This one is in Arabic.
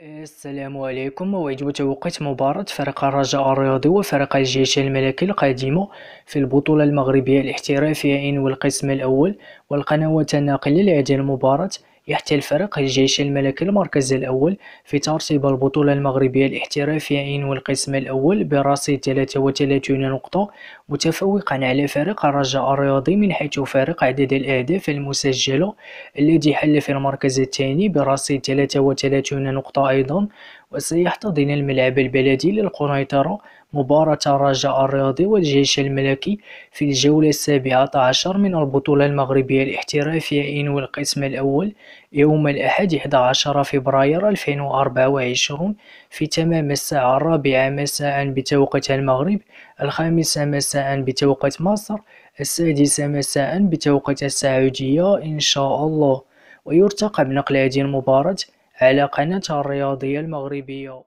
السلام عليكم ويجب توقيت مباراة فريق الرجاء الرياضي وفريق الجيش الملكي القادمة في البطولة المغربية الاحترافية إن والقسم الأول والقنوات الناقلة لهذه المباراة يحتل فريق الجيش الملكي المركز الأول في ترتيب البطولة المغربية الاحترافيين والقسم الأول برصيد 33 نقطة متفوقا على فريق الرجاء الرياضي من حيث فارق عدد الأهداف المسجلة الذي حل في المركز الثاني برصيد 33 نقطة أيضا وسيحتضن الملعب البلدي للقنيطرة مباراة الرجاء الرياضي والجيش الملكي في الجولة السابعة عشر من البطولة المغربية الاحترافية والقسم الأول يوم الأحد 11 فبراير 2024 في تمام الساعة الرابعة مساء بتوقيت المغرب الخامسة مساء بتوقيت مصر السادسة مساء بتوقيت السعودية إن شاء الله ويرتقب نقل هذه المباراة على قناة الرياضية المغربية